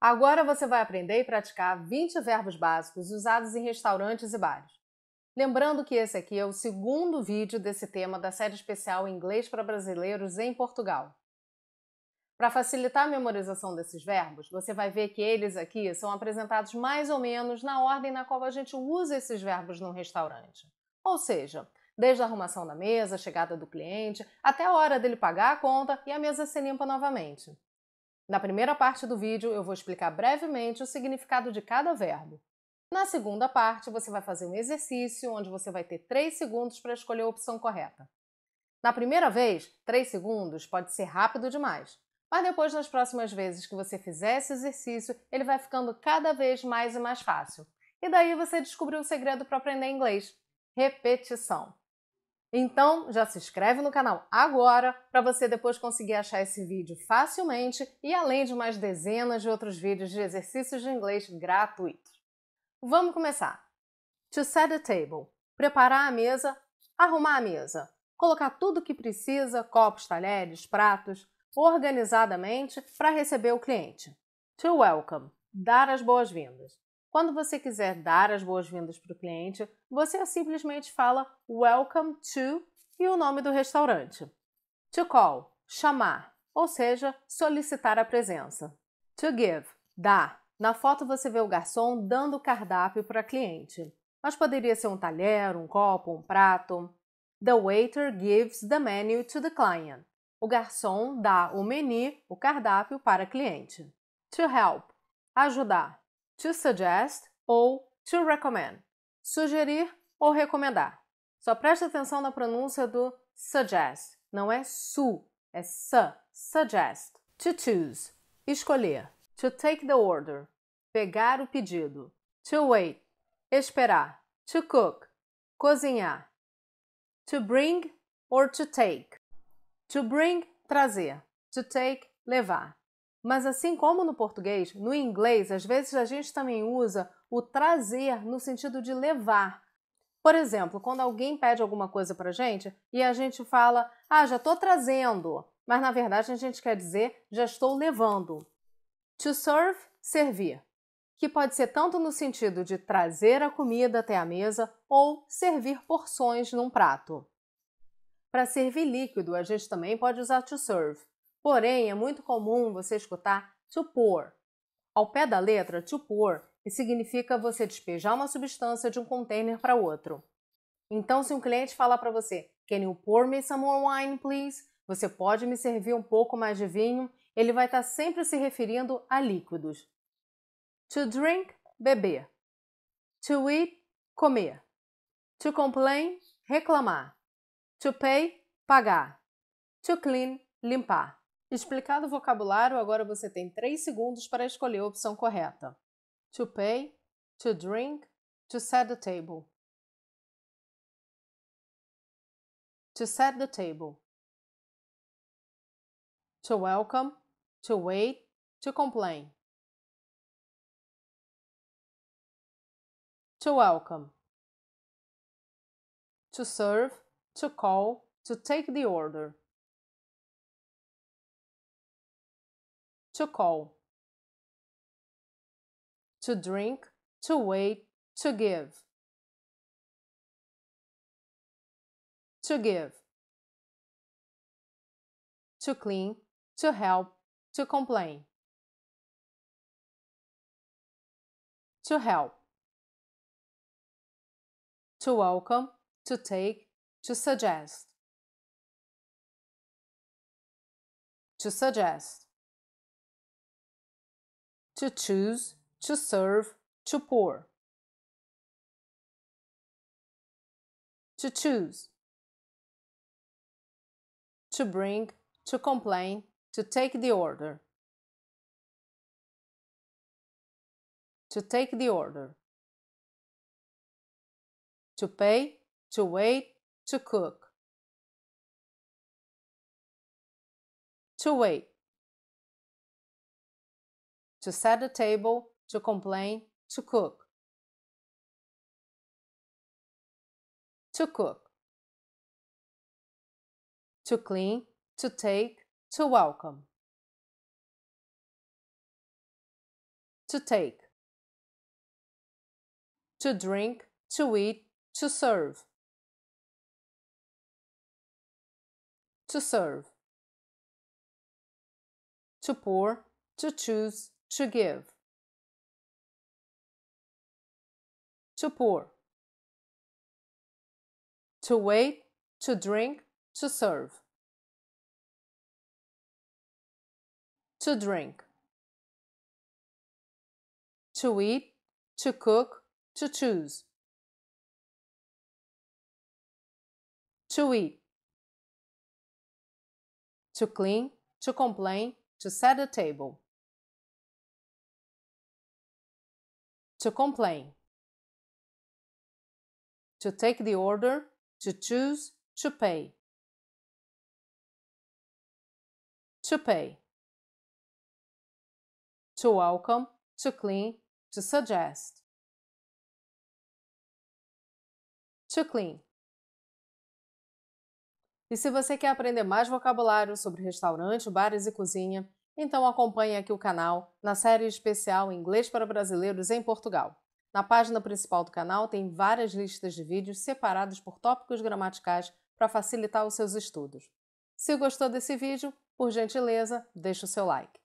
Agora você vai aprender e praticar 20 verbos básicos usados em restaurantes e bares. Lembrando que esse aqui é o segundo vídeo desse tema da série especial Inglês para Brasileiros em Portugal. Para facilitar a memorização desses verbos, você vai ver que eles aqui são apresentados mais ou menos na ordem na qual a gente usa esses verbos num restaurante. Ou seja, desde a arrumação da mesa, chegada do cliente, até a hora dele pagar a conta e a mesa se limpa novamente. Na primeira parte do vídeo, eu vou explicar brevemente o significado de cada verbo. Na segunda parte, você vai fazer um exercício onde você vai ter 3 segundos para escolher a opção correta. Na primeira vez, 3 segundos pode ser rápido demais, mas depois, nas próximas vezes que você fizer esse exercício, ele vai ficando cada vez mais e mais fácil. E daí você descobriu o segredo para aprender inglês: repetição. Então, já se inscreve no canal agora para você depois conseguir achar esse vídeo facilmente e além de mais dezenas de outros vídeos de exercícios de inglês gratuitos. Vamos começar. To set the table. Preparar a mesa, arrumar a mesa, colocar tudo o que precisa, copos, talheres, pratos, organizadamente para receber o cliente. To welcome. Dar as boas-vindas. Quando você quiser dar as boas-vindas para o cliente, você simplesmente fala Welcome to e o nome do restaurante. To call, chamar, ou seja, solicitar a presença. To give, dar. Na foto você vê o garçom dando o cardápio para cliente, mas poderia ser um talher, um copo, um prato. The waiter gives the menu to the client. O garçom dá o menu, o cardápio para cliente. To help, ajudar to suggest ou to recommend. Sugerir ou recomendar. Só preste atenção na pronúncia do suggest. Não é su, é su. Suggest. To choose. Escolher. To take the order. Pegar o pedido. To wait. Esperar. To cook. Cozinhar. To bring or to take. To bring, trazer. To take, levar. Mas assim como no português, no inglês, às vezes a gente também usa o trazer no sentido de levar. Por exemplo, quando alguém pede alguma coisa para gente e a gente fala, ah, já estou trazendo, mas na verdade a gente quer dizer já estou levando. To serve, servir, que pode ser tanto no sentido de trazer a comida até a mesa ou servir porções num prato. Para servir líquido, a gente também pode usar to serve. Porém, é muito comum você escutar to pour. Ao pé da letra, to pour, que significa você despejar uma substância de um container para outro. Então, se um cliente falar para você, Can you pour me some more wine, please? Você pode me servir um pouco mais de vinho? Ele vai estar tá sempre se referindo a líquidos. To drink, beber. To eat, comer. To complain, reclamar. To pay, pagar. To clean, limpar. Explicado o vocabulário, agora você tem 3 segundos para escolher a opção correta. To pay, to drink, to set the table. To set the table. To welcome, to wait, to complain. To welcome. To serve, to call, to take the order. to call. To drink, to wait, to give. To give. To clean, to help, to complain. To help. To welcome, to take, to suggest. To suggest to choose, to serve, to pour. To choose. To bring, to complain, to take the order. To take the order. To pay, to wait, to cook. To wait to set the table, to complain, to cook. To cook. To clean, to take, to welcome. To take. To drink, to eat, to serve. To serve. To pour, to choose, to give, to pour, to wait, to drink, to serve, to drink, to eat, to cook, to choose, to eat, to clean, to complain, to set a table. to complain, to take the order, to choose, to pay. To pay, to welcome, to clean, to suggest. To clean. E se você quer aprender mais vocabulário sobre restaurante, bares e cozinha, então acompanhe aqui o canal na série especial Inglês para Brasileiros em Portugal. Na página principal do canal tem várias listas de vídeos separados por tópicos gramaticais para facilitar os seus estudos. Se gostou desse vídeo, por gentileza, deixe o seu like.